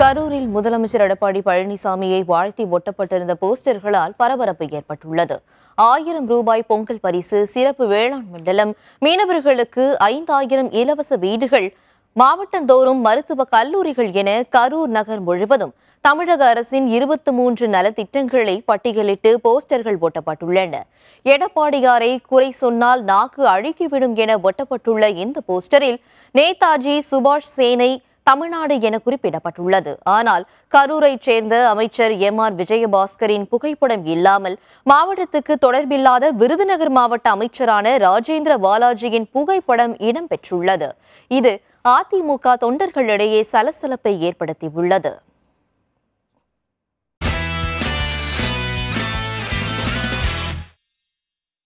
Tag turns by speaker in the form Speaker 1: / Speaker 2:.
Speaker 1: கரூரில் முதலமைச்சர் எடப்பாடி பழனிசாமியை வாழ்த்தி ஒட்டப்பட்டிருந்த போஸ்டர்களால் பரபரப்பு ஏற்பட்டுள்ளது ஆயிரம் ரூபாய் பொங்கல் பரிசு சிறப்பு வேளாண் மண்டலம் மீனவர்களுக்கு ஐந்தாயிரம் இலவச வீடுகள் மாவட்டந்தோறும் மருத்துவ கல்லூரிகள் என கரூர் நகர் முழுவதும் தமிழக அரசின் இருபத்தி மூன்று நலத்திட்டங்களை பட்டியலிட்டு போஸ்டர்கள் ஒட்டப்பட்டுள்ளன எடப்பாடியாரை குறை சொன்னால் நாக்கு அழுக்கிவிடும் என ஒட்டப்பட்டுள்ள இந்த போஸ்டரில் நேதாஜி சுபாஷ் சேனை தமிழ்நாடு என குறிப்பிடப்பட்டுள்ளது ஆனால் கரூரைச் சேர்ந்த அமைச்சர் எம் ஆர் விஜயபாஸ்கரின் புகைப்படம் இல்லாமல் மாவட்டத்துக்கு தொடர்பில்லாத விருதுநகர் மாவட்ட அமைச்சரான ராஜேந்திர பாலாஜியின் புகைப்படம் இடம்பெற்றுள்ளது இது அதிமுக தொண்டர்களிடையே சலசலப்பை ஏற்படுத்தியுள்ளது